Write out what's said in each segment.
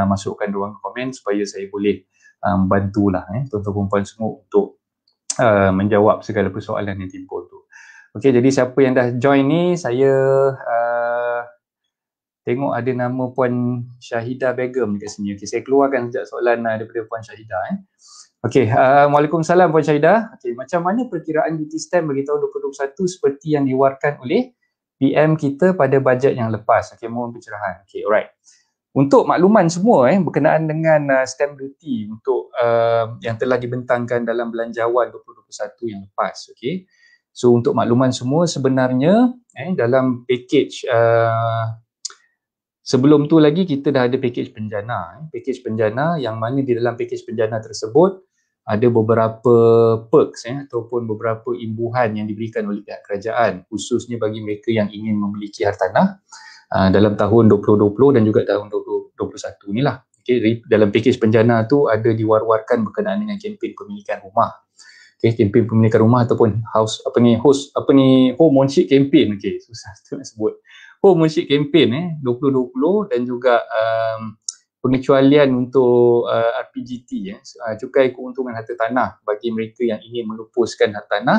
Uh, masukkan ruang komen supaya saya boleh um, bantulah eh, tuan-tuan perempuan semua untuk uh, menjawab segala persoalan yang timbul tu. Okey, jadi siapa yang dah join ni, saya uh, tengok ada nama Puan Syahida Begum dekat sini. Okey, saya keluarkan sejak soalan uh, daripada Puan Syahida. Eh. Okey, uh, Waalaikumsalam Puan Syahida. Okey, macam mana perkiraan duty stamp bagi tahun 2021 seperti yang diwarkan oleh PM kita pada bajet yang lepas. Okey, mohon pencerahan. Okey, alright. Untuk makluman semua eh berkenaan dengan uh, stamp duty untuk uh, yang telah dibentangkan dalam belanjawan 2021 yang lepas okey. So untuk makluman semua sebenarnya eh dalam package uh, sebelum tu lagi kita dah ada package penjana eh package penjana yang mana di dalam package penjana tersebut ada beberapa perks eh ataupun beberapa imbuhan yang diberikan oleh pihak kerajaan khususnya bagi mereka yang ingin memiliki hartanah. Ah, dalam tahun 2020 dan juga tahun 2021 inilah. Okay, dalam pakej penjana tu ada diwar-warkan berkenaan dengan kempen pemilikan rumah. Okay, kempen pemilikan rumah ataupun house apa ni host apa ni home ownership campaign okey susah tu nak sebut home ownership campaign eh 2020 dan juga um, pengecualian untuk uh, RPGT ya eh, uh, cukai keuntungan harta tanah bagi mereka yang ingin melupuskan harta tanah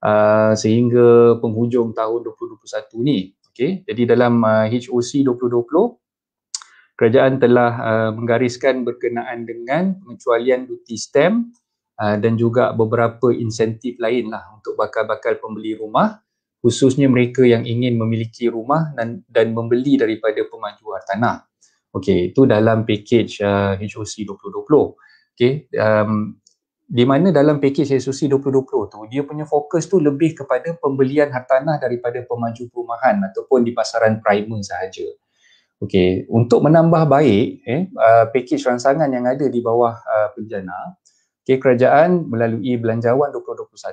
uh, sehingga penghujung tahun 2021 ni Okay. Jadi dalam uh, HOC 2020, kerajaan telah uh, menggariskan berkenaan dengan pengecualian duty stamp uh, dan juga beberapa insentif lain lah untuk bakal-bakal pembeli rumah khususnya mereka yang ingin memiliki rumah dan, dan membeli daripada pemaju hartanah. Okey, itu dalam package uh, HOC 2020. Okey, um, di mana dalam pakej resolusi 2020 tu dia punya fokus tu lebih kepada pembelian hartanah daripada pemaju perumahan ataupun di pasaran primer sahaja. Okey, untuk menambah baik eh uh, pakej rangsangan yang ada di bawah uh, penjana, okey kerajaan melalui belanjawan 2021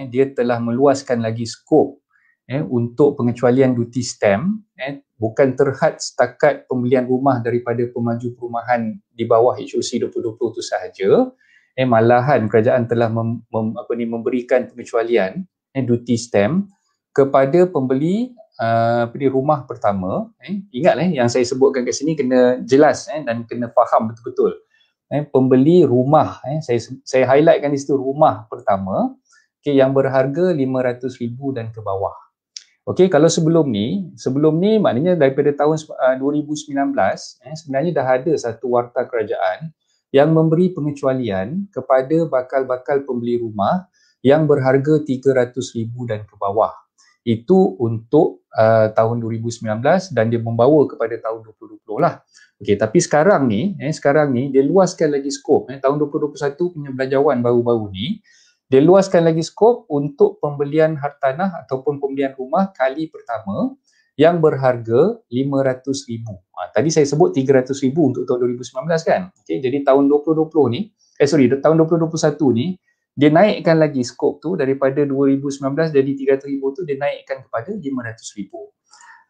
eh dia telah meluaskan lagi skop eh untuk pengecualian duty stamp eh bukan terhad setakat pembelian rumah daripada pemaju perumahan di bawah HOC 2020 tu sahaja eh malahan kerajaan telah mem, mem, apa ni memberikan pengecualian eh duty stamp kepada pembeli uh, rumah pertama eh ingatlah eh, yang saya sebutkan kat sini kena jelas eh dan kena faham betul-betul eh pembeli rumah eh saya saya highlightkan di situ rumah pertama okay yang berharga 500,000 dan ke bawah okey kalau sebelum ni sebelum ni maknanya daripada tahun uh, eh, 2019 eh sebenarnya dah ada satu warta kerajaan yang memberi pengecualian kepada bakal-bakal pembeli rumah yang berharga RM300,000 dan ke bawah. Itu untuk uh, tahun 2019 dan dia membawa kepada tahun 2020 lah. Okay, tapi sekarang ni, eh, sekarang ni dia luaskan lagi skop. Eh, tahun 2021 punya belajawan baru-baru ni, dia luaskan lagi skop untuk pembelian hartanah ataupun pembelian rumah kali pertama yang berharga RM500,000. Ha, tadi saya sebut RM300,000 untuk tahun 2019 kan? Okay, jadi tahun 2020 ni, eh sorry, tahun 2021 ni, dia naikkan lagi skop tu daripada 2019 jadi RM300,000 tu dia naikkan kepada RM500,000.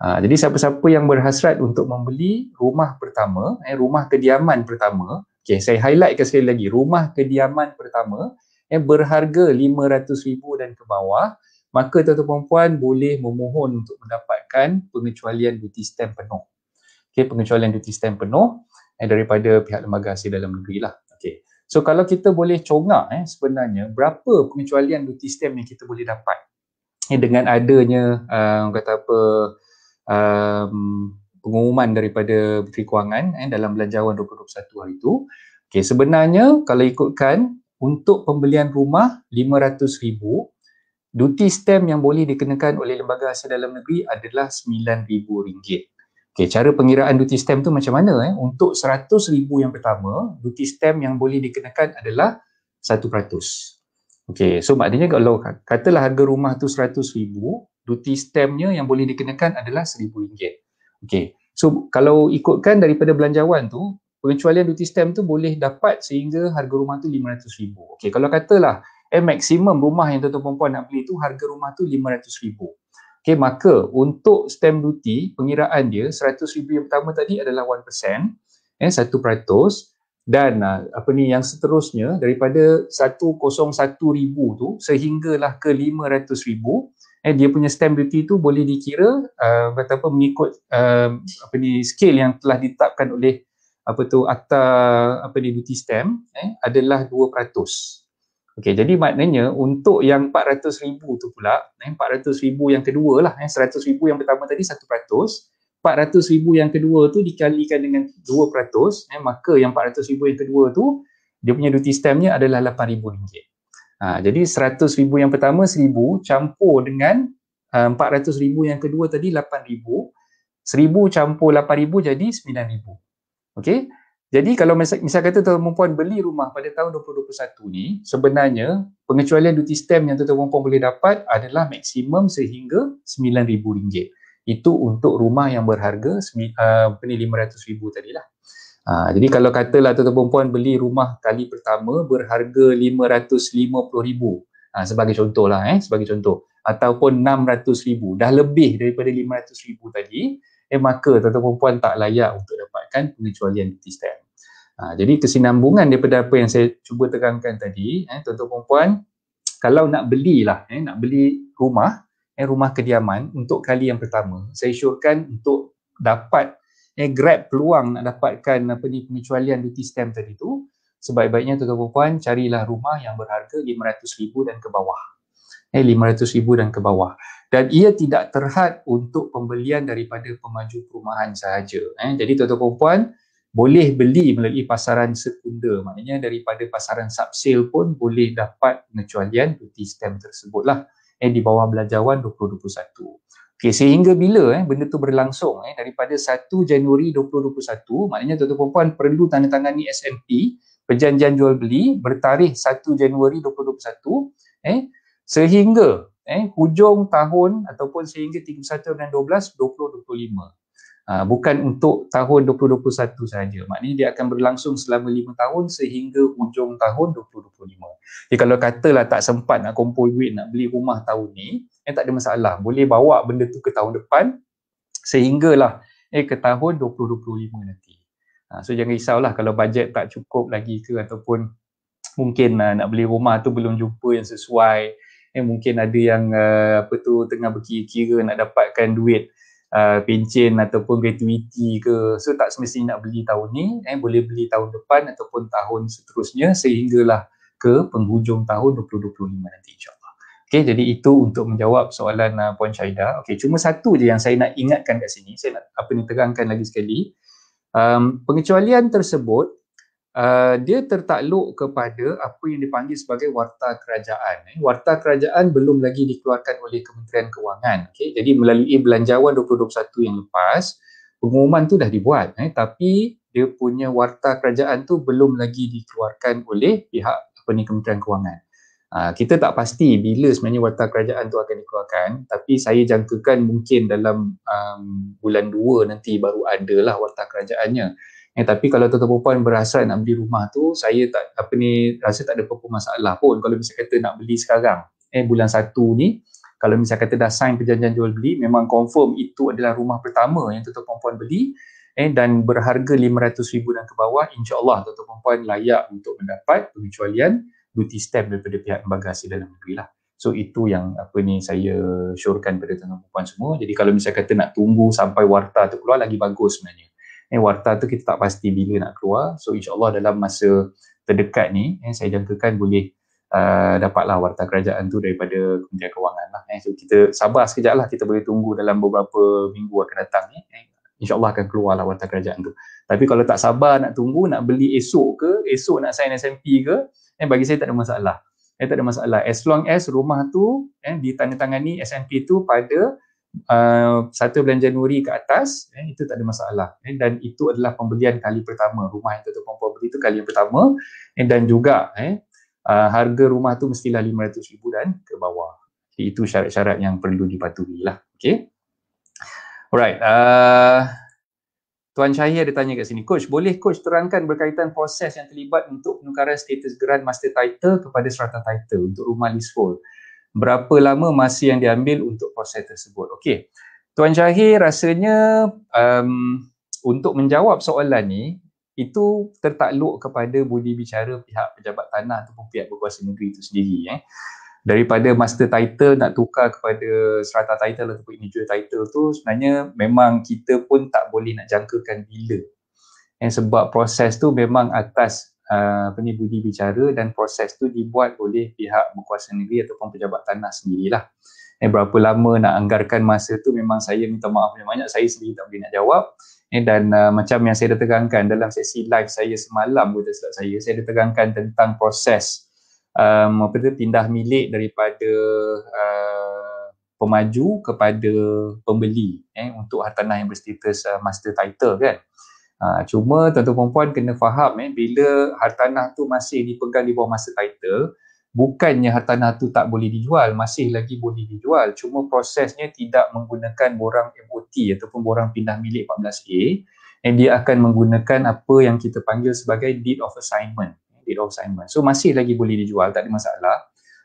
Ha, jadi siapa-siapa yang berhasrat untuk membeli rumah pertama, eh, rumah kediaman pertama, okay, saya highlightkan sekali lagi, rumah kediaman pertama yang eh, berharga RM500,000 dan ke bawah, maka tuan-tuan perempuan boleh memohon untuk mendapatkan pengecualian duty stamp penuh. Okey, pengecualian duty stamp penuh eh, daripada pihak lembaga hasil dalam negeri lah. Okey. So kalau kita boleh congak eh, sebenarnya berapa pengecualian duty stamp yang kita boleh dapat eh, dengan adanya uh, kata apa um, pengumuman daripada Menteri Kewangan eh, dalam belanjawan 2021 hari itu. Okey, sebenarnya kalau ikutkan untuk pembelian rumah RM500,000 duty stamp yang boleh dikenakan oleh lembaga hasil dalam negeri adalah RM9,000. Okay, cara pengiraan duty stamp tu macam mana? Eh? Untuk RM100,000 yang pertama, duty stamp yang boleh dikenakan adalah 1%. Okay, so maknanya kalau katalah harga rumah tu RM100,000, duty stampnya yang boleh dikenakan adalah RM1,000. Okay, so kalau ikutkan daripada belanjawan tu, pengecualian duty stamp tu boleh dapat sehingga harga rumah tu RM500,000. Okay, kalau katalah eh maksimum rumah yang tuan-tuan perempuan nak beli tu harga rumah tu RM500,000 Okay, maka untuk stamp duty pengiraan dia RM100,000 yang pertama tadi adalah 1% eh 1% dan ah, apa ni yang seterusnya daripada 101,000 tu sehinggalah ke 500,000 eh dia punya stamp duty tu boleh dikira uh, kata apa mengikut uh, apa ni scale yang telah ditetapkan oleh apa tu akta apa ni duty stamp eh adalah Okey, jadi maknanya untuk yang 400,000 tu pula, eh, 400,000 yang kedua lah, eh, 100,000 yang pertama tadi 1%, 400,000 yang kedua tu dikalikan dengan 2%, eh, maka yang 400,000 yang kedua tu, dia punya duty stampnya adalah RM8,000. Ha, jadi 100,000 yang pertama 1,000 campur dengan ha, uh, 400,000 yang kedua tadi 8,000, 1,000 campur 8,000 jadi 9,000. Okey, jadi kalau misal kata tuan perempuan beli rumah pada tahun 2021 ni, sebenarnya pengecualian duty stamp yang tuan perempuan boleh dapat adalah maksimum sehingga RM9,000. Itu untuk rumah yang berharga RM500,000 uh, tadi lah. Uh, jadi kalau katalah tuan perempuan beli rumah kali pertama berharga RM550,000 uh, ah, sebagai contoh lah eh, sebagai contoh ataupun RM600,000 dah lebih daripada RM500,000 tadi eh maka tuan-tuan perempuan tak layak untuk dapatkan pengecualian duty stamp. Ha, jadi kesinambungan daripada apa yang saya cuba terangkan tadi, eh, tuan-tuan perempuan, kalau nak belilah, eh, nak beli rumah, eh, rumah kediaman untuk kali yang pertama, saya syorkan untuk dapat eh, grab peluang nak dapatkan apa ni pengecualian duty stamp tadi tu, sebaik-baiknya tuan-tuan perempuan carilah rumah yang berharga RM500,000 dan ke bawah. Eh, RM500,000 dan ke bawah dan ia tidak terhad untuk pembelian daripada pemaju perumahan sahaja. Eh, jadi tuan-tuan perempuan boleh beli melalui pasaran sekunder maknanya daripada pasaran subsale pun boleh dapat pengecualian duty stamp tersebutlah eh, di bawah belajawan 2021. Okay, sehingga bila eh, benda tu berlangsung eh, daripada 1 Januari 2021 maknanya tuan-tuan perempuan perlu tanda tangan ni SMP perjanjian jual beli bertarikh 1 Januari 2021 eh, sehingga eh hujung tahun ataupun sehingga 31 dengan 12 2025. Ha, bukan untuk tahun 2021 saja. Maknanya dia akan berlangsung selama 5 tahun sehingga hujung tahun 2025. Jadi kalau katalah tak sempat nak kumpul duit nak beli rumah tahun ni, eh, tak ada masalah. Boleh bawa benda tu ke tahun depan sehinggalah eh, ke tahun 2025 nanti. Ha, so jangan risaulah kalau bajet tak cukup lagi ke ataupun mungkin uh, nak beli rumah tu belum jumpa yang sesuai eh, mungkin ada yang uh, apa tu tengah berkira-kira nak dapatkan duit uh, pencen ataupun gratuity ke so tak semestinya nak beli tahun ni eh, boleh beli tahun depan ataupun tahun seterusnya sehinggalah ke penghujung tahun 2025 nanti insyaAllah Okay, jadi itu untuk menjawab soalan uh, Puan Syahidah. Okay, cuma satu je yang saya nak ingatkan kat sini. Saya nak apa ni terangkan lagi sekali. Um, pengecualian tersebut Uh, dia tertakluk kepada apa yang dipanggil sebagai warta kerajaan. Eh. Warta kerajaan belum lagi dikeluarkan oleh Kementerian Kewangan. Okay. Jadi melalui belanjawan 2021 yang lepas, pengumuman tu dah dibuat. Eh. Tapi dia punya warta kerajaan tu belum lagi dikeluarkan oleh pihak apa ni Kementerian Kewangan. Uh, kita tak pasti bila sebenarnya warta kerajaan tu akan dikeluarkan tapi saya jangkakan mungkin dalam um, bulan dua nanti baru adalah warta kerajaannya. Eh, tapi kalau tuan-tuan perempuan berhasrat nak beli rumah tu, saya tak apa ni rasa tak ada apa-apa masalah pun kalau misalkan kata nak beli sekarang. Eh bulan satu ni kalau misalkan kata dah sign perjanjian jual beli, memang confirm itu adalah rumah pertama yang tuan-tuan perempuan beli eh dan berharga RM500,000 dan ke bawah, insya-Allah tuan-tuan perempuan layak untuk mendapat pengecualian duty stamp daripada pihak embagasi dalam negeri lah. So itu yang apa ni saya syorkan kepada tuan-tuan perempuan semua. Jadi kalau misalkan kata nak tunggu sampai warta tu keluar lagi bagus sebenarnya eh, warta tu kita tak pasti bila nak keluar so insyaAllah dalam masa terdekat ni eh, saya jangkakan boleh uh, dapatlah warta kerajaan tu daripada Kementerian Kewangan lah eh. so kita sabar sekejap lah kita boleh tunggu dalam beberapa minggu akan datang ni eh. insyaAllah akan keluar lah warta kerajaan tu tapi kalau tak sabar nak tunggu nak beli esok ke esok nak sign SMP ke eh, bagi saya tak ada masalah eh, tak ada masalah as long as rumah tu eh, ditandatangani SMP tu pada Uh, satu bulan Januari ke atas eh, itu tak ada masalah eh, dan itu adalah pembelian kali pertama rumah yang tuan-tuan puan beli itu kali yang pertama eh, dan juga eh, uh, harga rumah tu mestilah RM500,000 dan ke bawah Jadi, itu syarat-syarat yang perlu dipatuhi lah ok alright uh, Tuan Syahir ada tanya kat sini Coach boleh Coach terangkan berkaitan proses yang terlibat untuk penukaran status geran master title kepada serata title untuk rumah leasehold berapa lama masa yang diambil untuk proses tersebut. Okey. Tuan Syahir rasanya um, untuk menjawab soalan ni itu tertakluk kepada budi bicara pihak pejabat tanah ataupun pihak berkuasa negeri itu sendiri eh. Daripada master title nak tukar kepada serata title ataupun individual title tu sebenarnya memang kita pun tak boleh nak jangkakan bila. Eh, sebab proses tu memang atas Uh, apa ni budi bicara dan proses tu dibuat oleh pihak berkuasa negeri ataupun pejabat tanah sendirilah. Eh berapa lama nak anggarkan masa tu memang saya minta maaf banyak-banyak saya sendiri tak boleh nak jawab. Eh dan uh, macam yang saya dah tegangkan dalam sesi live saya semalam buat sebab saya saya dah tegangkan tentang proses um, apa tu pindah milik daripada uh, pemaju kepada pembeli eh untuk hartanah yang berstatus uh, master title kan. Ha, cuma tuan-tuan perempuan kena faham eh bila hartanah tu masih dipegang di bawah masa title bukannya hartanah tu tak boleh dijual masih lagi boleh dijual cuma prosesnya tidak menggunakan borang MOT ataupun borang pindah milik 14A dan dia akan menggunakan apa yang kita panggil sebagai deed of assignment deed of assignment so masih lagi boleh dijual tak ada masalah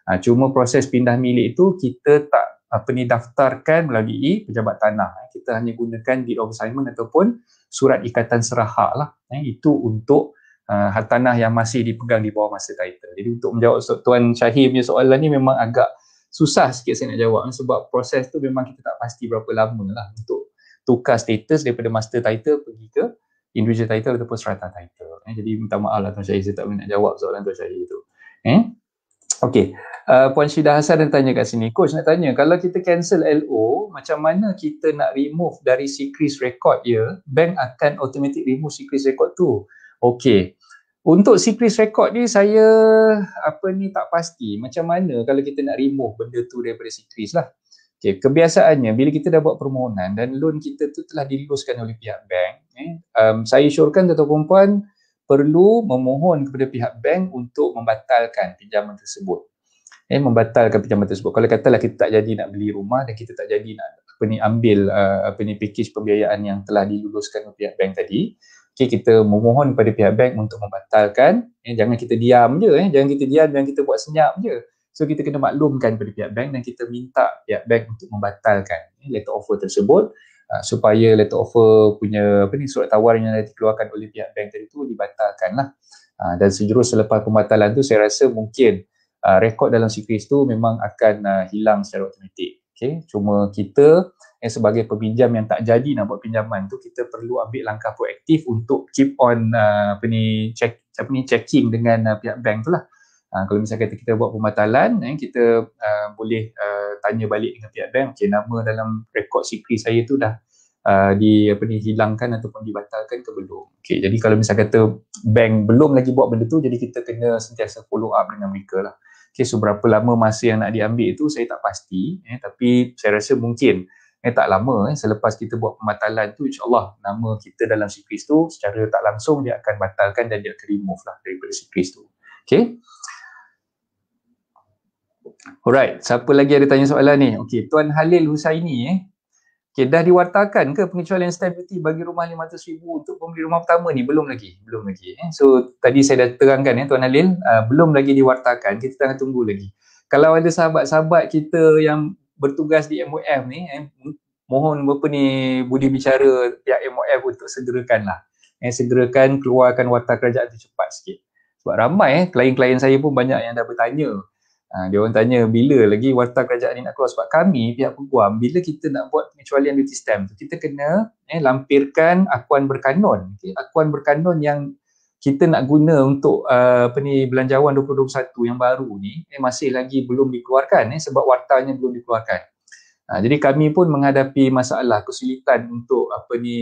ha, cuma proses pindah milik itu kita tak apa ni daftarkan melalui e, pejabat tanah eh, kita hanya gunakan di of assignment ataupun surat ikatan serah hak lah eh, itu untuk uh, tanah yang masih dipegang di bawah masa title jadi untuk menjawab so, Tuan Syahir punya soalan ni memang agak susah sikit saya nak jawab eh, sebab proses tu memang kita tak pasti berapa lama lah untuk tukar status daripada master title pergi ke individual title ataupun serata title eh, jadi minta maaf lah Tuan Syahir saya tak boleh nak jawab soalan Tuan Syahir tu eh? Okey, Uh, Puan Syidah Hassan yang tanya kat sini. Coach nak tanya, kalau kita cancel LO, macam mana kita nak remove dari secret Record ya? Bank akan automatic remove secret Record tu. Okay. Untuk secret Record ni saya apa ni tak pasti macam mana kalau kita nak remove benda tu daripada secret lah. Okay, kebiasaannya bila kita dah buat permohonan dan loan kita tu telah diluluskan oleh pihak bank eh, um, saya syorkan tuan-tuan perempuan perlu memohon kepada pihak bank untuk membatalkan pinjaman tersebut eh membatalkan pinjaman tersebut. Kalau katalah kita tak jadi nak beli rumah dan kita tak jadi nak apa ni ambil uh, apa ni pakej pembiayaan yang telah diluluskan oleh pihak bank tadi, okey kita memohon kepada pihak bank untuk membatalkan. Eh jangan kita diam je eh, jangan kita diam, jangan kita buat senyap je. So kita kena maklumkan kepada pihak bank dan kita minta pihak bank untuk membatalkan eh, letter offer tersebut uh, supaya letter offer punya apa ni surat tawaran yang dikeluarkan oleh pihak bank tadi tu dibatalkanlah. Uh, dan sejurus selepas pembatalan tu saya rasa mungkin uh, rekod dalam Secrets tu memang akan uh, hilang secara automatik. Okay. Cuma kita eh, sebagai peminjam yang tak jadi nak buat pinjaman tu kita perlu ambil langkah proaktif untuk keep on uh, apa ni check apa ni checking dengan uh, pihak bank tu lah. Uh, kalau misalnya kita buat pembatalan eh, kita uh, boleh uh, tanya balik dengan pihak bank okay, nama dalam rekod sikri saya tu dah uh, di apa ni hilangkan ataupun dibatalkan ke belum. Okay, jadi kalau misalnya kata bank belum lagi buat benda tu jadi kita kena sentiasa follow up dengan mereka lah okay, so berapa lama masa yang nak diambil itu saya tak pasti eh, tapi saya rasa mungkin eh, tak lama eh, selepas kita buat pembatalan tu insyaAllah nama kita dalam sikris itu secara tak langsung dia akan batalkan dan dia akan remove lah daripada sikris tu okay Alright, siapa lagi ada tanya soalan ni? Okay, Tuan Halil Husaini eh. Okay, dah diwartakan ke pengecualian stamp duty bagi rumah RM500,000 untuk pembeli rumah pertama ni? Belum lagi. Belum lagi. Eh. So, tadi saya dah terangkan ya eh, Tuan Halil, uh, belum lagi diwartakan. Kita tengah tunggu lagi. Kalau ada sahabat-sahabat kita yang bertugas di MOF ni, eh, mohon apa ni budi bicara pihak MOF untuk segerakan lah. Eh, segerakan keluarkan warta kerajaan tu cepat sikit. Sebab ramai eh, klien-klien saya pun banyak yang dah bertanya. Ah, dia orang tanya bila lagi warta kerajaan ni nak keluar sebab kami pihak peguam bila kita nak buat pengecualian duty stamp tu kita kena eh, lampirkan akuan berkanun okay? akuan berkanun yang kita nak guna untuk uh, apa ni belanjawan 2021 yang baru ni eh, masih lagi belum dikeluarkan eh, sebab wartanya belum dikeluarkan ha, jadi kami pun menghadapi masalah kesulitan untuk apa ni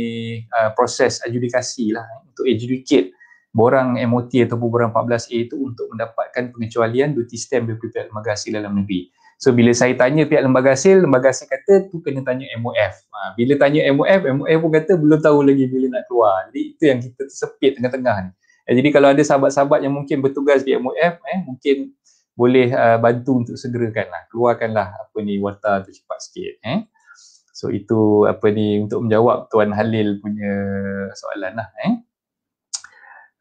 uh, proses adjudikasi lah eh, untuk adjudicate borang MOT ataupun borang 14A itu untuk mendapatkan pengecualian duty stamp daripada pihak lembaga hasil dalam negeri. So bila saya tanya pihak lembaga hasil, lembaga hasil kata tu kena tanya MOF. Ha, bila tanya MOF, MOF pun kata belum tahu lagi bila nak keluar. Jadi itu yang kita sepit tengah-tengah ni. Eh, jadi kalau ada sahabat-sahabat yang mungkin bertugas di MOF, eh, mungkin boleh uh, bantu untuk segerakan lah. keluarkan lah apa ni warta tu cepat sikit. Eh. So itu apa ni untuk menjawab Tuan Halil punya soalan lah. Eh.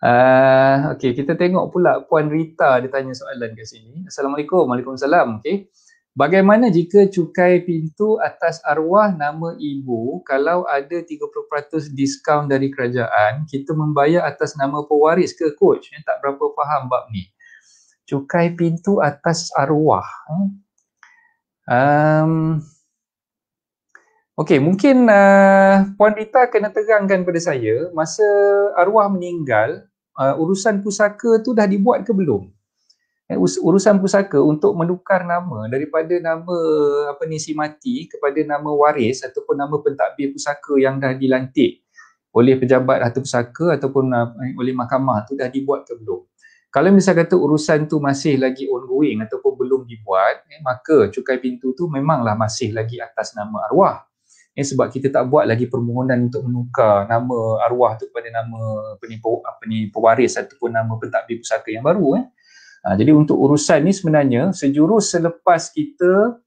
Ah, okay, kita tengok pula Puan Rita dia tanya soalan kat sini. Assalamualaikum. Waalaikumsalam. Okay. Bagaimana jika cukai pintu atas arwah nama ibu kalau ada 30% diskaun dari kerajaan, kita membayar atas nama pewaris ke coach? Eh, tak berapa faham bab ni. Cukai pintu atas arwah. Eh? Um, Okey, mungkin uh, Puan Rita kena terangkan pada saya, masa arwah meninggal, uh, urusan pusaka tu dah dibuat ke belum eh, urusan pusaka untuk menukar nama daripada nama apa ni si mati kepada nama waris ataupun nama pentadbir pusaka yang dah dilantik oleh pejabat atau pusaka ataupun ah, oleh mahkamah tu dah dibuat ke belum kalau misalnya kata urusan tu masih lagi ongoing ataupun belum dibuat eh, maka cukai pintu tu memanglah masih lagi atas nama arwah Eh, sebab kita tak buat lagi permohonan untuk menukar nama arwah tu kepada nama penipu ni, apa ni, pewaris ataupun nama pentadbir pusaka yang baru. Eh. Ha, jadi untuk urusan ni sebenarnya sejurus selepas kita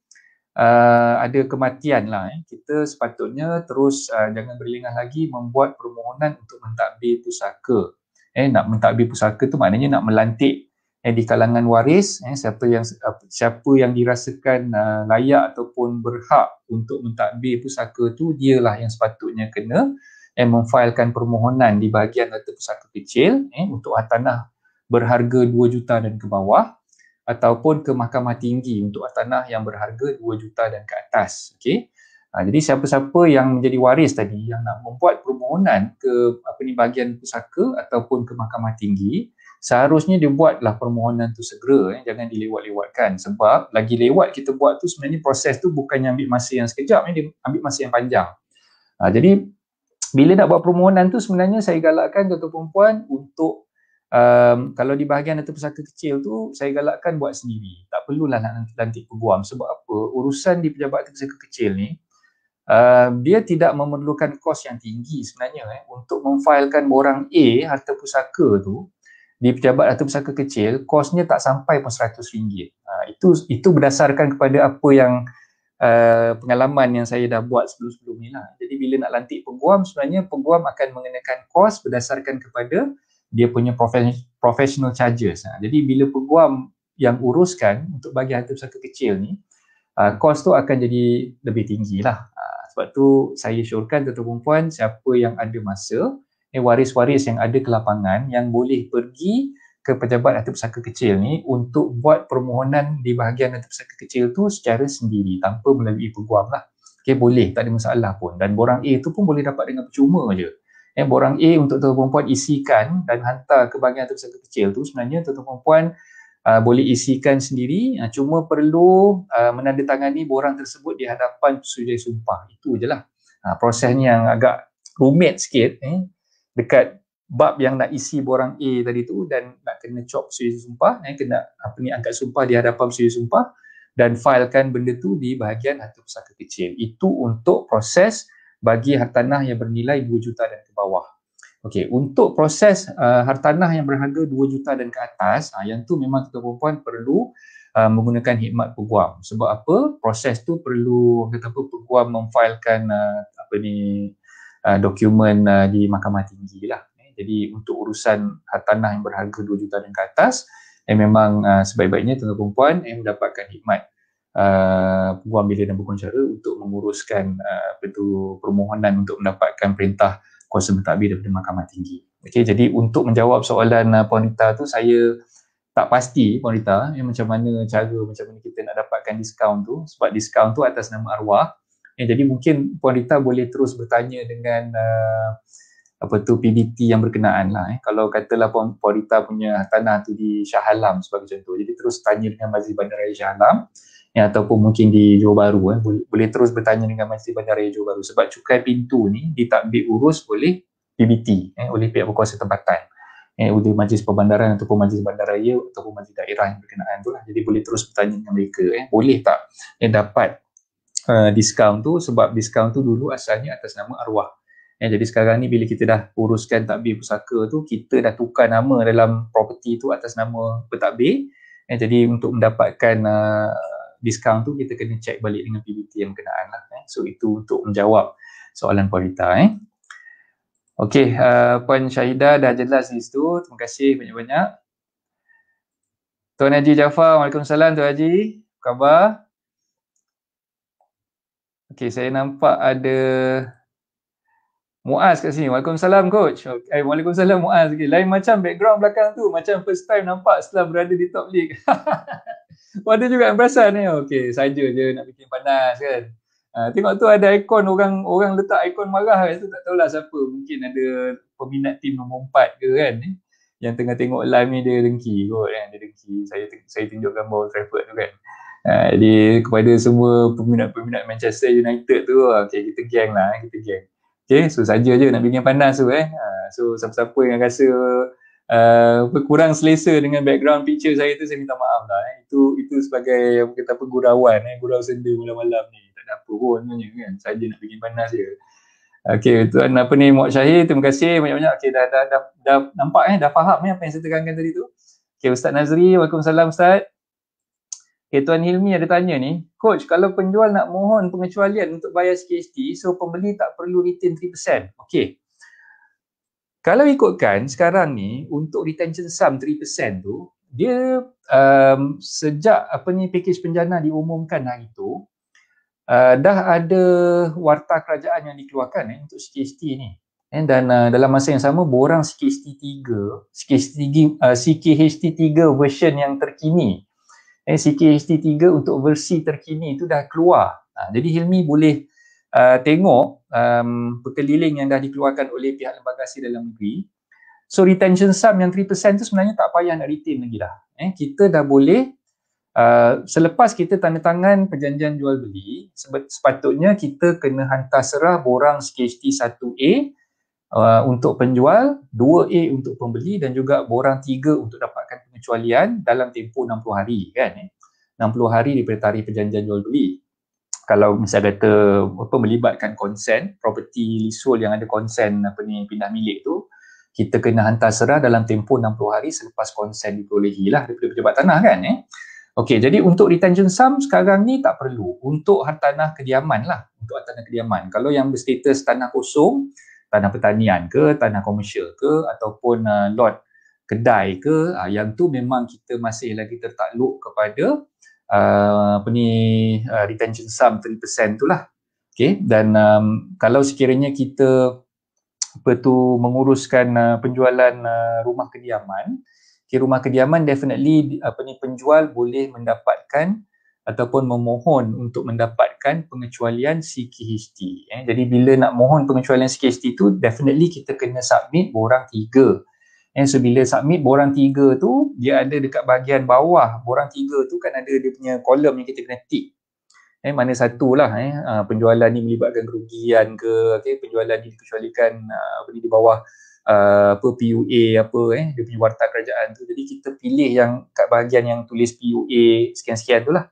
uh, ada kematian lah. Eh. Kita sepatutnya terus uh, jangan berlengah lagi membuat permohonan untuk mentadbir pusaka. Eh, nak mentadbir pusaka tu maknanya nak melantik eh, di kalangan waris eh, siapa yang siapa yang dirasakan uh, layak ataupun berhak untuk mentadbir pusaka tu dialah yang sepatutnya kena eh, memfailkan permohonan di bahagian harta pusaka kecil eh, untuk hartanah berharga 2 juta dan ke bawah ataupun ke mahkamah tinggi untuk hartanah yang berharga 2 juta dan ke atas okey Ha, jadi siapa-siapa yang menjadi waris tadi yang nak membuat permohonan ke apa ni bahagian pusaka ataupun ke mahkamah tinggi seharusnya dia buatlah permohonan tu segera eh. jangan dilewat-lewatkan sebab lagi lewat kita buat tu sebenarnya proses tu bukannya ambil masa yang sekejap eh. dia ambil masa yang panjang ha, jadi bila nak buat permohonan tu sebenarnya saya galakkan tuan-tuan perempuan untuk um, kalau di bahagian atau pusaka kecil tu saya galakkan buat sendiri tak perlulah nak nanti peguam sebab apa urusan di pejabat atau pusaka kecil ni Uh, dia tidak memerlukan kos yang tinggi sebenarnya eh, untuk memfailkan borang A harta pusaka tu di pejabat atau pusaka kecil kosnya tak sampai pun RM100. Uh, ha, itu itu berdasarkan kepada apa yang uh, pengalaman yang saya dah buat sebelum-sebelum ni lah. Jadi bila nak lantik peguam sebenarnya peguam akan mengenakan kos berdasarkan kepada dia punya professional charges. Ha. Jadi bila peguam yang uruskan untuk bagi harta pusaka kecil ni, uh, kos tu akan jadi lebih tinggi lah. Uh, sebab tu saya syorkan tuan-tuan puan siapa yang ada masa eh, waris-waris yang ada ke lapangan yang boleh pergi ke pejabat atau pusaka kecil ni untuk buat permohonan di bahagian atau pusaka kecil tu secara sendiri tanpa melalui peguam lah. Okay, boleh, tak ada masalah pun. Dan borang A tu pun boleh dapat dengan percuma je. Eh, borang A untuk tuan perempuan isikan dan hantar ke bahagian atau pusaka kecil tu sebenarnya tuan perempuan Uh, ah, boleh isikan sendiri uh, cuma perlu uh, menandatangani borang tersebut di hadapan pesudi sumpah itu ajalah uh, proses ni yang agak rumit sikit eh dekat bab yang nak isi borang A tadi tu dan nak kena cop suri sumpah eh, kena apa ni angkat sumpah di hadapan suri sumpah dan filekan benda tu di bahagian harta pusaka kecil itu untuk proses bagi hartanah yang bernilai 2 juta dan ke bawah Okey, untuk proses uh, hartanah yang berharga 2 juta dan ke atas, uh, yang tu memang kita perempuan perlu uh, menggunakan hikmat peguam. Sebab apa? Proses tu perlu kata apa peguam memfailkan uh, apa ni Uh, dokumen uh, di mahkamah tinggi lah. Eh, jadi untuk urusan tanah yang berharga 2 juta dan ke atas, eh, memang uh, sebaik-baiknya tuan-tuan perempuan yang eh, mendapatkan hikmat uh, buang bilik dan berkongsi cara untuk menguruskan uh, permohonan untuk mendapatkan perintah kuasa mentadbir daripada mahkamah tinggi. Okay, jadi untuk menjawab soalan uh, Puan Rita tu, saya tak pasti Puan Rita eh, macam mana cara, macam mana kita nak dapatkan diskaun tu sebab diskaun tu atas nama arwah Ya, jadi mungkin Puan Rita boleh terus bertanya dengan uh, apa tu PBT yang berkenaan lah. Eh. Kalau katalah Puan, Puan Rita punya tanah tu di Shah Alam sebagai contoh. Jadi terus tanya dengan Majlis Bandaraya Shah Alam ya, ataupun mungkin di Johor Bahru. Eh. Boleh, boleh terus bertanya dengan Majlis Bandaraya Johor Bahru sebab cukai pintu ni ditakbir urus oleh PBT, eh, oleh pihak berkuasa tempatan. Eh, oleh majlis perbandaran ataupun majlis bandaraya ataupun majlis daerah yang berkenaan tu lah. Jadi boleh terus bertanya dengan mereka. Eh. Boleh tak eh, dapat uh, eh, discount tu sebab discount tu dulu asalnya atas nama arwah. Ya, jadi sekarang ni bila kita dah uruskan takbir pusaka tu, kita dah tukar nama dalam property tu atas nama pentadbir. Ya, jadi untuk mendapatkan uh, eh, discount tu, kita kena check balik dengan PBT yang berkenaan lah. Eh. So itu untuk menjawab soalan Puan ya. eh. Okey, uh, Puan Syahidah dah jelas di situ. Terima kasih banyak-banyak. Tuan Haji Jaafar, Waalaikumsalam Tuan Haji. Apa khabar? Okay, saya nampak ada Muaz kat sini. Waalaikumsalam coach. Okay. Eh, waalaikumsalam Muaz. Okay. Lain macam background belakang tu. Macam first time nampak setelah berada di top league. Wah, juga yang perasan ni. Eh? Okay, saja je nak bikin panas kan. Ha, tengok tu ada ikon orang orang letak ikon marah kan. Tak tahulah siapa. Mungkin ada peminat tim nombor empat ke kan. Eh? Yang tengah tengok live ni dia dengki kot kan. Dia dengki. Saya saya tunjukkan gambar travel tu kan. Eh, jadi kepada semua peminat-peminat Manchester United tu ah, okay, kita geng lah eh, kita geng okay, so saja je nak bikin panas tu eh ah, so siapa-siapa yang rasa uh, eh, kurang selesa dengan background picture saya tu saya minta maaf lah eh. itu itu sebagai apa kita apa gurauan eh gurau senda malam-malam ni tak ada apa pun sebenarnya kan saja nak bikin panas je Okey, tuan apa ni Muhammad Syahir, terima kasih banyak-banyak. okay dah, dah dah dah dah nampak eh, dah faham eh apa yang saya terangkan tadi tu. okay Ustaz Nazri, Waalaikumsalam Ustaz. Ketuan Hilmi ada tanya ni, coach kalau penjual nak mohon pengecualian untuk bayar CKHT, so pembeli tak perlu retain 3%. Okey. Kalau ikutkan sekarang ni untuk retention sum 3% tu, dia um, sejak apa ni pakej penjana diumumkan hari itu uh, dah ada warta kerajaan yang dikeluarkan eh, untuk CKHT ni. Eh, dan uh, dalam masa yang sama borang CKHT 3, CKHT, uh, 3 version yang terkini eh, CKHT3 untuk versi terkini itu dah keluar. Ha, jadi Hilmi boleh uh, tengok um, berkeliling yang dah dikeluarkan oleh pihak lembaga asing dalam negeri. So retention sum yang 3% tu sebenarnya tak payah nak retain lagi dah. Eh, kita dah boleh uh, selepas kita tanda tangan perjanjian jual beli sepatutnya kita kena hantar serah borang CKHT1A Uh, untuk penjual, 2A untuk pembeli dan juga borang 3 untuk dapatkan pengecualian dalam tempoh 60 hari kan. Eh? 60 hari daripada tarikh perjanjian jual beli. Kalau misalnya kata apa melibatkan konsen, property leasehold yang ada konsen apa ni pindah milik tu, kita kena hantar serah dalam tempoh 60 hari selepas konsen diperolehi lah daripada pejabat tanah kan eh. Okey, jadi untuk retention sum sekarang ni tak perlu. Untuk hartanah kediaman lah. Untuk hartanah kediaman. Kalau yang berstatus tanah kosong, tanah pertanian ke tanah komersial ke ataupun uh, lot kedai ke uh, yang tu memang kita masih lagi tertakluk kepada uh, apa ni uh, retention sum 3% tu lah okay? dan um, kalau sekiranya kita apa tu menguruskan uh, penjualan uh, rumah kediaman okay, rumah kediaman definitely apa ni penjual boleh mendapatkan ataupun memohon untuk mendapatkan pengecualian CKHT. Eh, jadi bila nak mohon pengecualian CKHT tu, definitely kita kena submit borang tiga. Eh, so bila submit borang tiga tu, dia ada dekat bahagian bawah. Borang tiga tu kan ada dia punya kolom yang kita kena tick. Eh, mana satu lah eh, ah, penjualan ni melibatkan kerugian ke, okay, penjualan ni dikecualikan ah, apa ni, di bawah Uh, apa PUA apa eh dia punya warta kerajaan tu jadi kita pilih yang kat bahagian yang tulis PUA sekian-sekian tu lah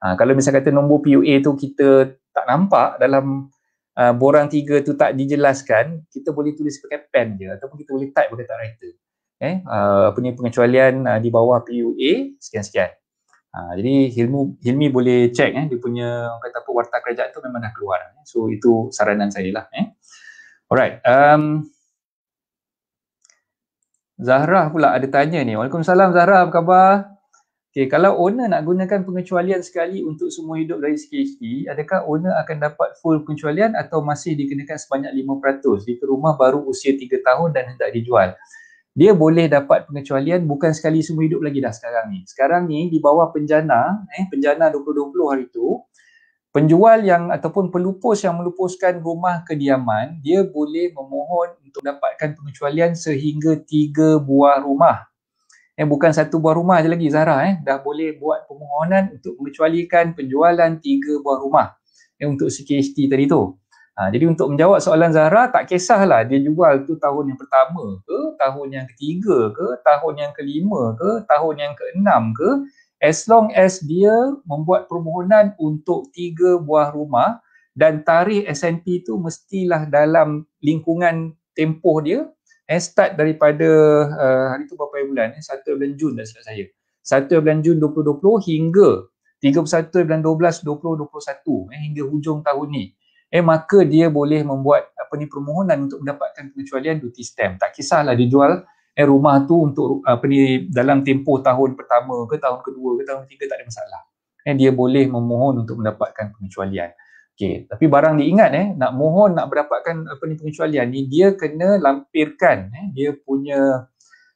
Ha, kalau misalnya kata nombor PUA tu kita tak nampak dalam uh, borang tiga tu tak dijelaskan, kita boleh tulis pakai pen je ataupun kita boleh type pakai typewriter. Eh, uh, punya pengecualian uh, di bawah PUA sekian-sekian. Uh, jadi Hilmi, Hilmi boleh cek, eh, dia punya kata apa warta kerajaan tu memang dah keluar. Eh. So itu saranan saya lah. Eh. Alright. Um, Zahra pula ada tanya ni. Waalaikumsalam Zahra, apa khabar? Okay, kalau owner nak gunakan pengecualian sekali untuk semua hidup dari CKHD, adakah owner akan dapat full pengecualian atau masih dikenakan sebanyak 5% jika rumah baru usia 3 tahun dan hendak dijual? Dia boleh dapat pengecualian bukan sekali semua hidup lagi dah sekarang ni. Sekarang ni di bawah penjana, eh, penjana 2020 hari tu, penjual yang ataupun pelupus yang melupuskan rumah kediaman, dia boleh memohon untuk dapatkan pengecualian sehingga 3 buah rumah Eh, bukan satu buah rumah je lagi Zara eh. Dah boleh buat permohonan untuk mengecualikan penjualan tiga buah rumah eh, untuk CKHT tadi tu. Ha, jadi untuk menjawab soalan Zara tak kisahlah dia jual tu tahun yang pertama ke, tahun yang ketiga ke, tahun yang kelima ke, tahun yang keenam ke. As long as dia membuat permohonan untuk tiga buah rumah dan tarikh S&P tu mestilah dalam lingkungan tempoh dia And eh, start daripada uh, hari tu berapa bulan? Eh? 1 bulan Jun dah silap saya. 1 bulan Jun 2020 hingga 31 bulan 12 2021 eh, hingga hujung tahun ni. Eh maka dia boleh membuat apa ni permohonan untuk mendapatkan pengecualian duty stamp. Tak kisahlah dia jual eh, rumah tu untuk apa ni dalam tempoh tahun pertama ke tahun kedua ke tahun ketiga tak ada masalah. Eh dia boleh memohon untuk mendapatkan pengecualian. Okay. Tapi barang diingat eh, nak mohon nak mendapatkan apa ni pengecualian ni dia kena lampirkan eh, dia punya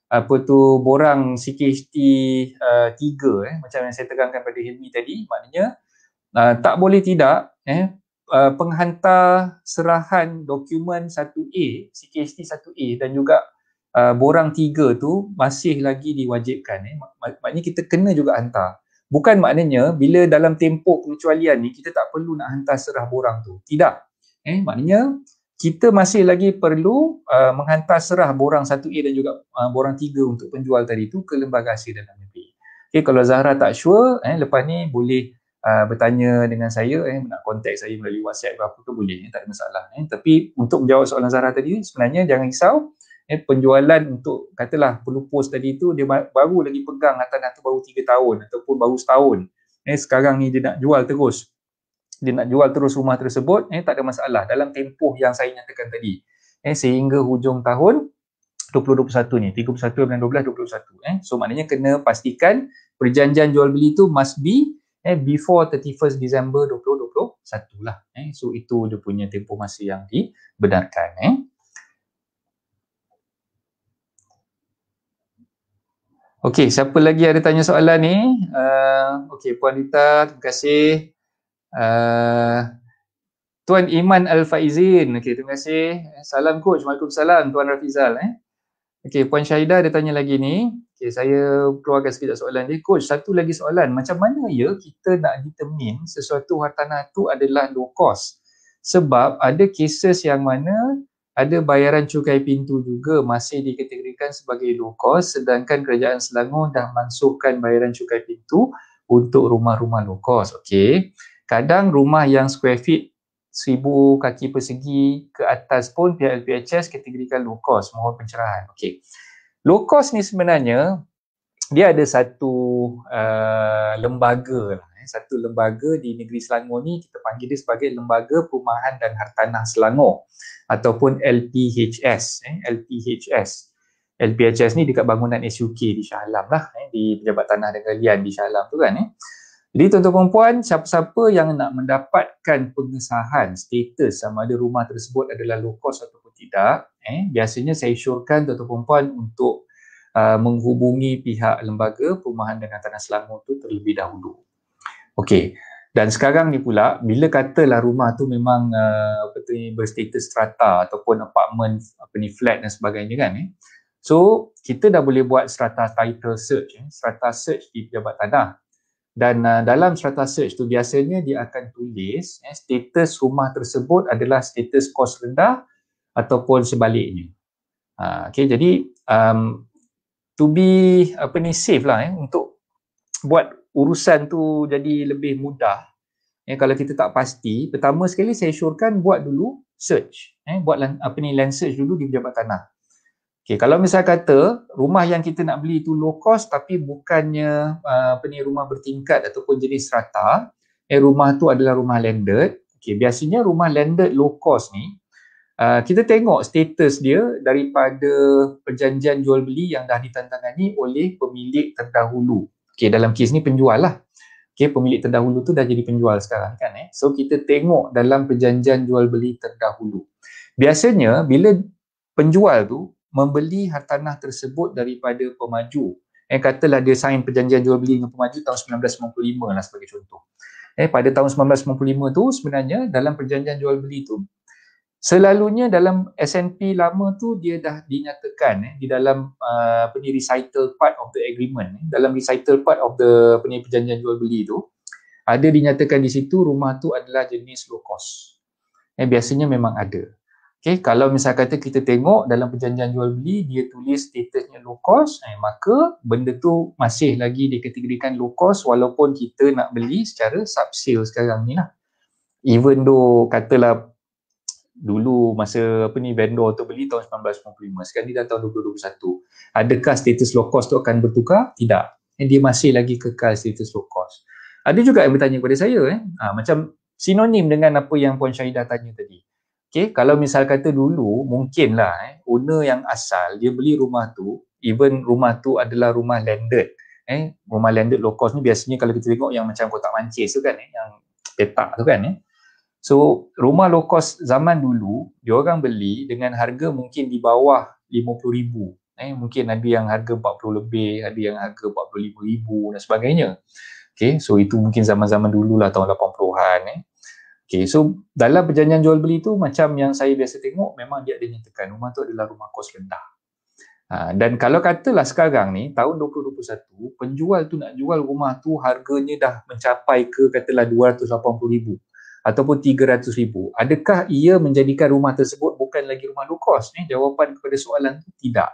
apa tu borang CKHT uh, 3 eh, macam yang saya terangkan pada Hilmi tadi maknanya uh, tak boleh tidak eh, uh, penghantar serahan dokumen 1A CKHT 1A dan juga uh, borang 3 tu masih lagi diwajibkan eh. maknanya kita kena juga hantar Bukan maknanya bila dalam tempoh pengecualian ni kita tak perlu nak hantar serah borang tu. Tidak. Eh maknanya kita masih lagi perlu uh, menghantar serah borang 1A dan juga uh, borang 3 untuk penjual tadi tu ke lembaga hasil dalam negeri. Okay, kalau Zahra tak sure eh lepas ni boleh uh, bertanya dengan saya eh nak contact saya melalui WhatsApp ke apa ke boleh eh, tak ada masalah eh tapi untuk menjawab soalan Zahra tadi sebenarnya jangan risau eh, penjualan untuk katalah pelupus tadi tu dia baru lagi pegang atas tu baru tiga tahun ataupun baru setahun eh, sekarang ni dia nak jual terus dia nak jual terus rumah tersebut eh, tak ada masalah dalam tempoh yang saya nyatakan tadi eh, sehingga hujung tahun 2021 ni 31 bulan 12 21 eh. so maknanya kena pastikan perjanjian jual beli tu must be eh, before 31 Disember 2021 lah eh. so itu dia punya tempoh masa yang dibenarkan eh. Okey, siapa lagi ada tanya soalan ni? Uh, Okey, Puan Rita, terima kasih. Uh, Tuan Iman Al-Faizin, okay, terima kasih. Eh, salam coach, Waalaikumsalam Tuan Rafizal. Eh. Okay, Puan Syahidah ada tanya lagi ni. Okay, saya keluarkan sekejap soalan ni Coach, satu lagi soalan. Macam mana ya kita nak determine sesuatu hartanah tu adalah low cost? Sebab ada cases yang mana ada bayaran cukai pintu juga masih dikategorikan sebagai low cost sedangkan kerajaan Selangor dah masukkan bayaran cukai pintu untuk rumah-rumah low cost okey kadang rumah yang square feet 1000 kaki persegi ke atas pun pihak LPHS kategorikan low cost mohon pencerahan okey low cost ni sebenarnya dia ada satu uh, lembaga lah eh, satu lembaga di negeri Selangor ni kita panggil dia sebagai Lembaga Perumahan dan Hartanah Selangor ataupun LPHS eh, LPHS LPHS ni dekat bangunan SUK di Shah Alam lah eh, di Pejabat Tanah dan Galian di Shah Alam tu kan eh. jadi tuan-tuan perempuan siapa-siapa yang nak mendapatkan pengesahan status sama ada rumah tersebut adalah low cost ataupun tidak eh, biasanya saya syorkan tuan-tuan perempuan untuk Uh, menghubungi pihak lembaga perumahan dan tanah selangor itu terlebih dahulu. Okey. Dan sekarang ni pula bila katalah rumah tu memang uh, apa tu ni berstatus strata ataupun apartment apa ni flat dan sebagainya kan eh. So kita dah boleh buat strata title search eh, strata search di pejabat tanah. Dan uh, dalam strata search tu biasanya dia akan tulis eh, status rumah tersebut adalah status kos rendah ataupun sebaliknya. Uh, ha, okay, jadi um, to be apa ni safe lah eh, untuk buat urusan tu jadi lebih mudah eh kalau kita tak pasti pertama sekali saya syorkan buat dulu search eh buat apa ni land search dulu di pejabat tanah Okay, kalau misal kata rumah yang kita nak beli itu low cost tapi bukannya uh, apa ni rumah bertingkat ataupun jenis strata eh rumah tu adalah rumah landed Okay, biasanya rumah landed low cost ni Uh, kita tengok status dia daripada perjanjian jual beli yang dah ditandatangani oleh pemilik terdahulu Okay, dalam kes ni penjual lah. Okay, pemilik terdahulu tu dah jadi penjual sekarang kan eh. So kita tengok dalam perjanjian jual beli terdahulu. Biasanya bila penjual tu membeli hartanah tersebut daripada pemaju. Eh katalah dia sign perjanjian jual beli dengan pemaju tahun 1995 lah sebagai contoh. Eh pada tahun 1995 tu sebenarnya dalam perjanjian jual beli tu selalunya dalam S&P lama tu dia dah dinyatakan eh, di dalam uh, apa ni, recital part of the agreement eh, dalam recital part of the apa ni, perjanjian jual beli tu ada dinyatakan di situ rumah tu adalah jenis low cost eh, biasanya memang ada okay, kalau misalkan kata kita tengok dalam perjanjian jual beli dia tulis statusnya low cost eh, maka benda tu masih lagi dikategorikan low cost walaupun kita nak beli secara sub sale sekarang ni lah even though katalah dulu masa apa ni vendor tu beli tahun 1995 sekarang ni dah tahun 2021 adakah status low cost tu akan bertukar tidak dan dia masih lagi kekal status low cost ada juga yang bertanya kepada saya eh ha, macam sinonim dengan apa yang puan Syahidah tanya tadi okey kalau misal kata dulu mungkinlah eh owner yang asal dia beli rumah tu even rumah tu adalah rumah landed eh rumah landed low cost ni biasanya kalau kita tengok yang macam kotak mancis tu kan eh yang petak tu kan eh So rumah low cost zaman dulu dia orang beli dengan harga mungkin di bawah 50 ribu eh mungkin ada yang harga 40 lebih ada yang harga 45 ribu dan sebagainya okay, so itu mungkin zaman-zaman dulu lah tahun 80-an eh. Okay, so dalam perjanjian jual beli tu macam yang saya biasa tengok memang dia ada nyatakan rumah tu adalah rumah kos rendah ha, dan kalau katalah sekarang ni tahun 2021 penjual tu nak jual rumah tu harganya dah mencapai ke katalah 280 ribu ataupun RM300,000 adakah ia menjadikan rumah tersebut bukan lagi rumah low cost eh, jawapan kepada soalan itu tidak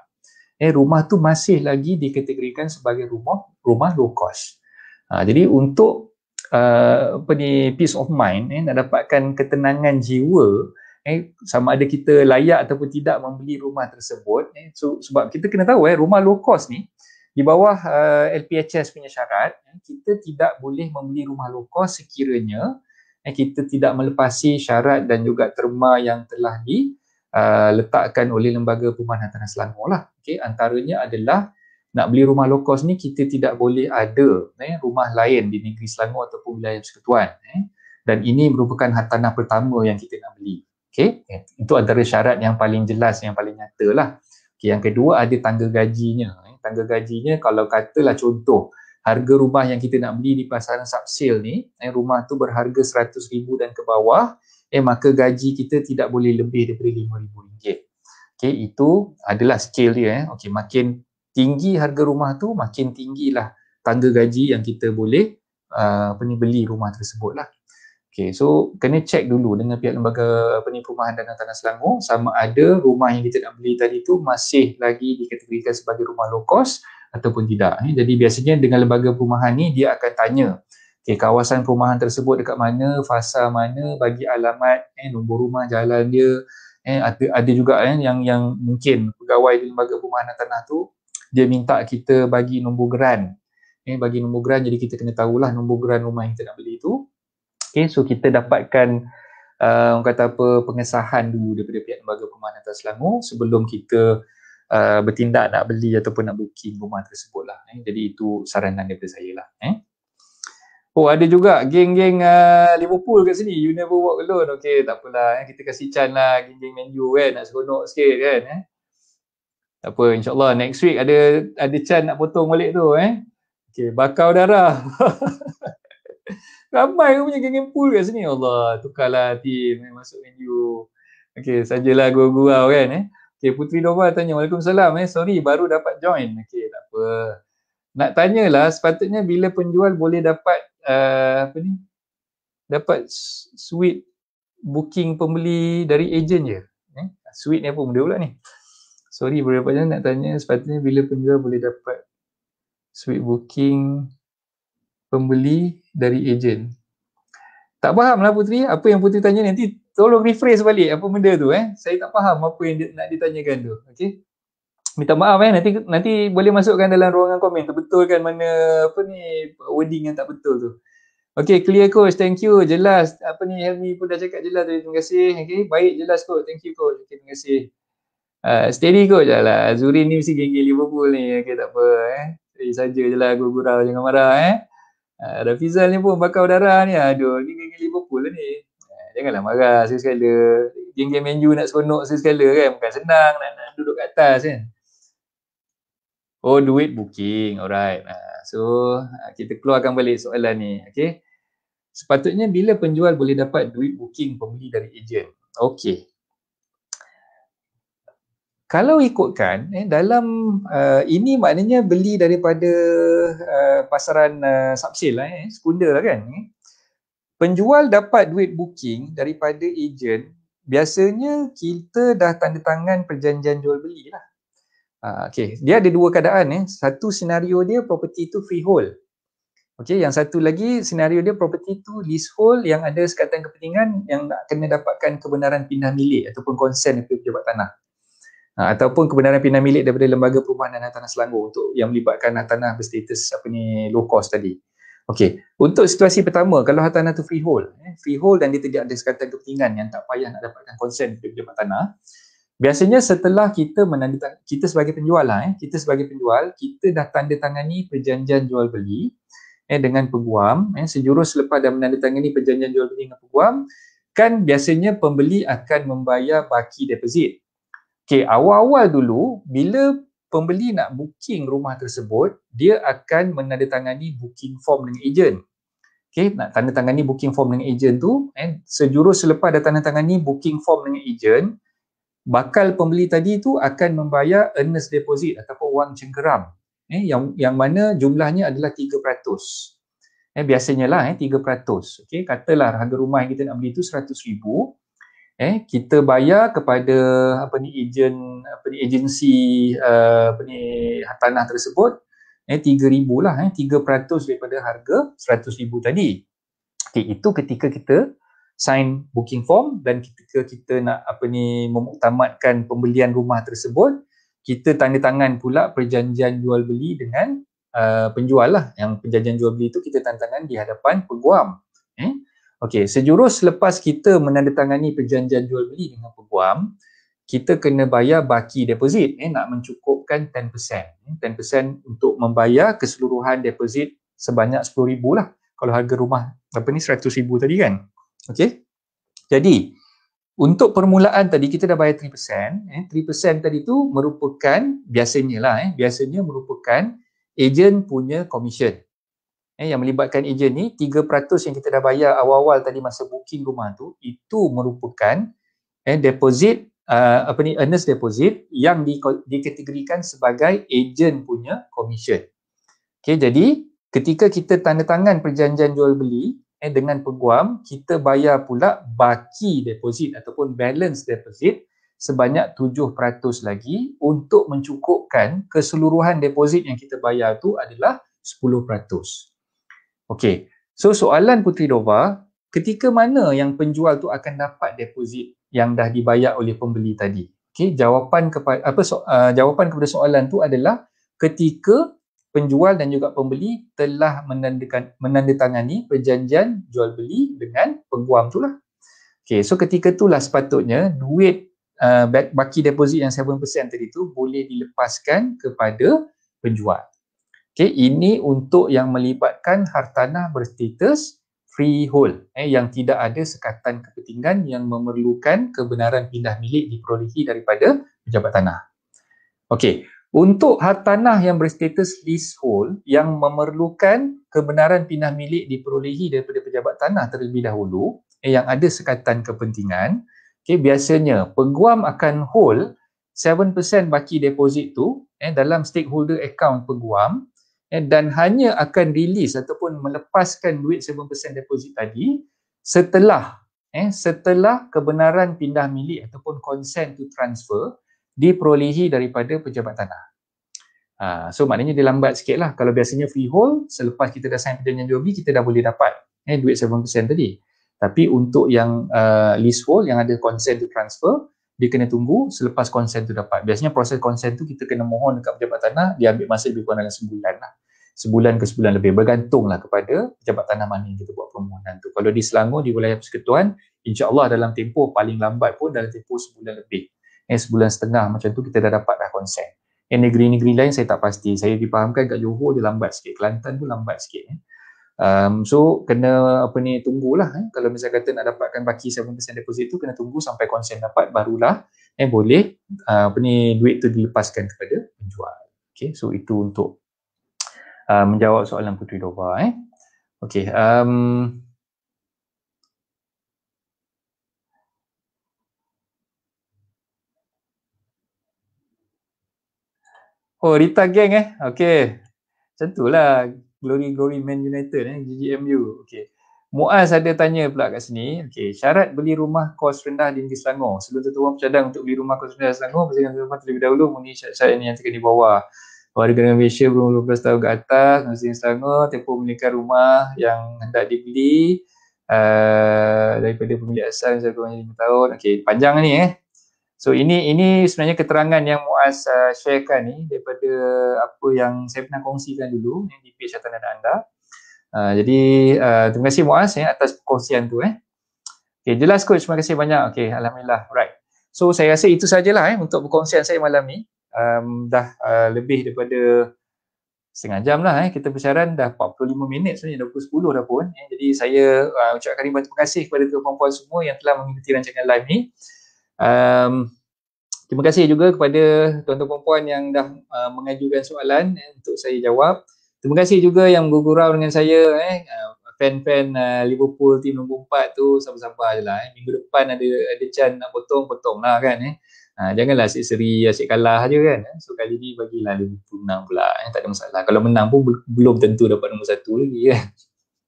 eh, rumah tu masih lagi dikategorikan sebagai rumah rumah low cost ha, jadi untuk uh, apa ni, peace of mind eh, nak dapatkan ketenangan jiwa eh, sama ada kita layak ataupun tidak membeli rumah tersebut eh, so, sebab kita kena tahu eh, rumah low cost ni di bawah uh, LPHS punya syarat eh, kita tidak boleh membeli rumah low cost sekiranya eh, kita tidak melepasi syarat dan juga terma yang telah di uh, letakkan oleh lembaga perumahan tanah Selangor lah. Okey, antaranya adalah nak beli rumah low cost ni kita tidak boleh ada eh, rumah lain di negeri Selangor ataupun wilayah persekutuan. Eh. Dan ini merupakan hartanah pertama yang kita nak beli. Okay, eh, itu antara syarat yang paling jelas, yang paling nyata lah. Okay, yang kedua ada tangga gajinya. Eh. Tangga gajinya kalau katalah contoh, harga rumah yang kita nak beli di pasaran subsale ni eh, rumah tu berharga RM100,000 dan ke bawah eh, maka gaji kita tidak boleh lebih daripada RM5,000 okay, itu adalah scale dia eh. okay, makin tinggi harga rumah tu makin tinggilah tangga gaji yang kita boleh uh, apa uh, ni beli rumah tersebut lah okay, so kena check dulu dengan pihak lembaga apa ni perumahan dana tanah selangor sama ada rumah yang kita nak beli tadi tu masih lagi dikategorikan sebagai rumah low cost ataupun tidak. Eh. Jadi biasanya dengan lembaga perumahan ni dia akan tanya okay, kawasan perumahan tersebut dekat mana, fasa mana, bagi alamat, eh, nombor rumah, jalan dia. Eh, ada, ada juga eh, yang yang mungkin pegawai di lembaga perumahan dan tanah tu dia minta kita bagi nombor geran. Eh, bagi nombor geran jadi kita kena tahulah nombor geran rumah yang kita nak beli tu. Okay, so kita dapatkan uh, orang kata apa pengesahan dulu daripada pihak lembaga perumahan atas Selangor sebelum kita uh, bertindak nak beli ataupun nak booking rumah tersebut lah. Eh. Jadi itu saranan daripada saya lah. Eh. Oh ada juga geng-geng uh, Liverpool kat sini. You never walk alone. Okay tak apalah. Eh. Kita kasih chance lah geng-geng Man U kan. Nak seronok sikit kan. Eh. Tak apa insyaAllah next week ada ada chance nak potong balik tu eh. Okay bakau darah. Ramai punya geng-geng pool kat sini. Allah tukarlah team masuk menu. U. Okay sajalah gurau-gurau kan eh. Okay, Putri Doval tanya, Waalaikumsalam eh, sorry baru dapat join. Okay, tak apa. Nak tanyalah sepatutnya bila penjual boleh dapat uh, apa ni? Dapat sweet booking pembeli dari agent je. Eh? Suite ni apa benda pula ni? Sorry berapa jalan nak tanya sepatutnya bila penjual boleh dapat sweet booking pembeli dari agent. Tak faham lah Putri. Apa yang Putri tanya nanti tolong rephrase balik apa benda tu eh. Saya tak faham apa yang dia, nak ditanyakan tu. Okey. Minta maaf eh nanti nanti boleh masukkan dalam ruangan komen betulkan mana apa ni wording yang tak betul tu. Okey, clear coach. Thank you. Jelas. Apa ni Helmi pun dah cakap jelas tadi. Terima kasih. Okey, baik jelas coach. Thank you coach. Okay, terima kasih. Uh, steady kot je lah. Zuri ni mesti geng-geng Liverpool ni. Okay tak apa eh. Eh saja je lah gurau-gurau jangan marah eh. Uh, Rafizal ni pun bakar darah ni. Aduh ni geng-geng Liverpool lah ni janganlah marah sekali-sekala. Game-game menu nak seronok sekali-sekala kan. Bukan senang nak, nak duduk kat atas kan. Oh, duit booking. Alright. Ha, so, ha, kita keluarkan balik soalan ni. Okay. Sepatutnya bila penjual boleh dapat duit booking pembeli dari ejen? Okay. Kalau ikutkan, eh, dalam uh, ini maknanya beli daripada uh, pasaran uh, subsale lah eh, sekunder lah kan. Eh penjual dapat duit booking daripada ejen biasanya kita dah tanda tangan perjanjian jual beli lah uh, ha, okay. dia ada dua keadaan eh. satu senario dia property tu freehold Okey, yang satu lagi senario dia property tu leasehold yang ada sekatan kepentingan yang nak kena dapatkan kebenaran pindah milik ataupun konsen daripada pejabat tanah. Ha, ataupun kebenaran pindah milik daripada lembaga perumahan dan tanah Selangor untuk yang melibatkan tanah berstatus apa ni low cost tadi. Okey, untuk situasi pertama, kalau hak tanah tu freehold, eh, freehold dan dia tidak ada sekatan kepentingan yang tak payah nak dapatkan konsen untuk dapat tanah, biasanya setelah kita menandatang, kita sebagai penjual lah, eh, kita sebagai penjual, kita dah tanda tangani perjanjian jual beli eh, dengan peguam, eh, sejurus selepas dah menandatangani perjanjian jual beli dengan peguam, kan biasanya pembeli akan membayar baki deposit. Okey, awal-awal dulu, bila pembeli nak booking rumah tersebut, dia akan menandatangani booking form dengan ejen. Okay, nak tanda tangani booking form dengan ejen tu, eh, sejurus selepas dah tanda tangani booking form dengan ejen, bakal pembeli tadi tu akan membayar earnest deposit ataupun wang cengkeram eh, yang yang mana jumlahnya adalah 3%. Eh, biasanya lah eh, 3%. Okay, katalah harga rumah yang kita nak beli tu RM100,000 eh kita bayar kepada apa ni ejen apa ni agensi uh, eh, apa ni tanah tersebut eh 3000 lah eh 3% daripada harga 100000 tadi. Okey itu ketika kita sign booking form dan ketika kita nak apa ni memuktamadkan pembelian rumah tersebut kita tanda tangan pula perjanjian jual beli dengan uh, penjual lah yang perjanjian jual beli itu kita tanda tangan di hadapan peguam eh Okey, sejurus lepas kita menandatangani perjanjian jual beli dengan peguam, kita kena bayar baki deposit eh, nak mencukupkan 10%. 10% eh, untuk membayar keseluruhan deposit sebanyak RM10,000 lah. Kalau harga rumah apa ni RM100,000 tadi kan. Okey. Jadi, untuk permulaan tadi kita dah bayar 3%. Eh, 3% tadi tu merupakan biasanya lah. Eh, biasanya merupakan ejen punya komisen eh, yang melibatkan ejen ni 3% yang kita dah bayar awal-awal tadi masa booking rumah tu itu merupakan eh, deposit uh, apa ni earnest deposit yang di, dikategorikan sebagai ejen punya commission. Okey jadi ketika kita tanda tangan perjanjian jual beli eh, dengan peguam kita bayar pula baki deposit ataupun balance deposit sebanyak 7% lagi untuk mencukupkan keseluruhan deposit yang kita bayar tu adalah Okey. So soalan Puteri Dova, ketika mana yang penjual tu akan dapat deposit yang dah dibayar oleh pembeli tadi? Okey, jawapan kepada apa so, uh, jawapan kepada soalan tu adalah ketika penjual dan juga pembeli telah menandakan menandatangani perjanjian jual beli dengan peguam tu lah. Okey, so ketika tu lah sepatutnya duit uh, baki deposit yang 7% tadi tu boleh dilepaskan kepada penjual. Okay, ini untuk yang melibatkan hartanah berstatus freehold eh, yang tidak ada sekatan kepentingan yang memerlukan kebenaran pindah milik diperolehi daripada pejabat tanah. Okey, untuk hartanah yang berstatus leasehold yang memerlukan kebenaran pindah milik diperolehi daripada pejabat tanah terlebih dahulu eh, yang ada sekatan kepentingan, Okey, biasanya peguam akan hold 7% baki deposit tu eh, dalam stakeholder account peguam Ya, dan hanya akan release ataupun melepaskan duit 7% deposit tadi setelah eh setelah kebenaran pindah milik ataupun consent to transfer diperolehi daripada pejabat tanah. Uh, so maknanya dia lambat sikit lah kalau biasanya freehold selepas kita dah sign perjanjian jual beli kita dah boleh dapat eh duit 7% tadi. Tapi untuk yang uh, leasehold yang ada consent to transfer dia kena tunggu selepas konsen tu dapat. Biasanya proses konsen tu kita kena mohon dekat pejabat tanah, dia ambil masa lebih kurang dalam sebulan lah. Sebulan ke sebulan lebih, bergantunglah kepada pejabat tanah mana yang kita buat permohonan tu. Kalau di Selangor, di wilayah persekutuan, Insya Allah dalam tempoh paling lambat pun dalam tempoh sebulan lebih. Eh, sebulan setengah macam tu kita dah dapat dah konsen. Eh, negeri-negeri lain saya tak pasti. Saya dipahamkan kat Johor dia lambat sikit, Kelantan pun lambat sikit. Eh. Um, so kena apa ni tunggulah eh. kalau misalnya kata nak dapatkan baki 7% deposit tu kena tunggu sampai konsen dapat barulah eh boleh uh, apa ni duit tu dilepaskan kepada penjual. Okay, so itu untuk uh, menjawab soalan Putri Dova eh. Okey, um, Oh, Rita geng eh. Okey. tentulah. Glory Glory Man United eh GGMU. Okey. Muaz ada tanya pula kat sini. Okey, syarat beli rumah kos rendah di Negeri Selangor. Sebelum tentu orang pencadang untuk beli rumah kos rendah di Selangor, mesti dengan rumah terlebih dahulu mengenai syarat-syarat ini yang terkini bawah. Warga negara Malaysia berumur 12 tahun ke atas, Negeri Selangor, tempoh memilikan rumah yang hendak dibeli uh, daripada pemilik asal yang saya 5 tahun. Okey, panjang ni eh. So ini ini sebenarnya keterangan yang Muaz uh, sharekan ni daripada apa yang saya pernah kongsikan dulu yang di page catatan anda. Uh, jadi uh, terima kasih Muaz ya eh, atas perkongsian tu eh. Okay, jelas coach, terima kasih banyak. Okay, alhamdulillah. Right. So saya rasa itu sajalah eh untuk perkongsian saya malam ni. Um, dah uh, lebih daripada setengah jam lah eh kita bersiaran dah 45 minit sebenarnya dah 10 dah pun. Eh. Jadi saya uh, ucapkan terima kasih kepada tuan-tuan semua yang telah mengikuti rancangan live ni. Um, terima kasih juga kepada tuan-tuan perempuan yang dah uh, mengajukan soalan eh, untuk saya jawab. Terima kasih juga yang gurau dengan saya eh uh, fan-fan uh, Liverpool team nombor 4 tu sabar-sabar je lah eh. Minggu depan ada ada can nak potong, potong lah kan eh. Uh, janganlah asyik seri, asyik kalah je kan. Eh. So kali ni bagilah Liverpool menang pula. Eh. Tak ada masalah. Kalau menang pun belum tentu dapat nombor satu lagi kan.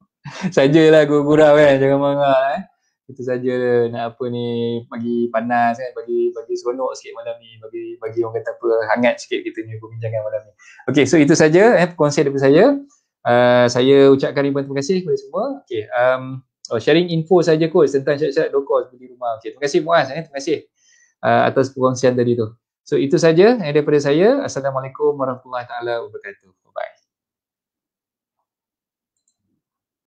Sajalah gurau-gurau kan. Jangan marah eh kita saja nak apa ni bagi panas kan bagi bagi seronok sikit malam ni bagi bagi orang kata apa hangat sikit kita ni perbincangan malam ni okey so itu saja eh konsep daripada saya uh, saya ucapkan ribuan terima kasih kepada semua okey um, oh, sharing info saja kot tentang syarat-syarat low cost rumah okey terima kasih muas eh terima kasih uh, atas perkongsian tadi tu so itu saja eh, daripada saya assalamualaikum warahmatullahi taala wabarakatuh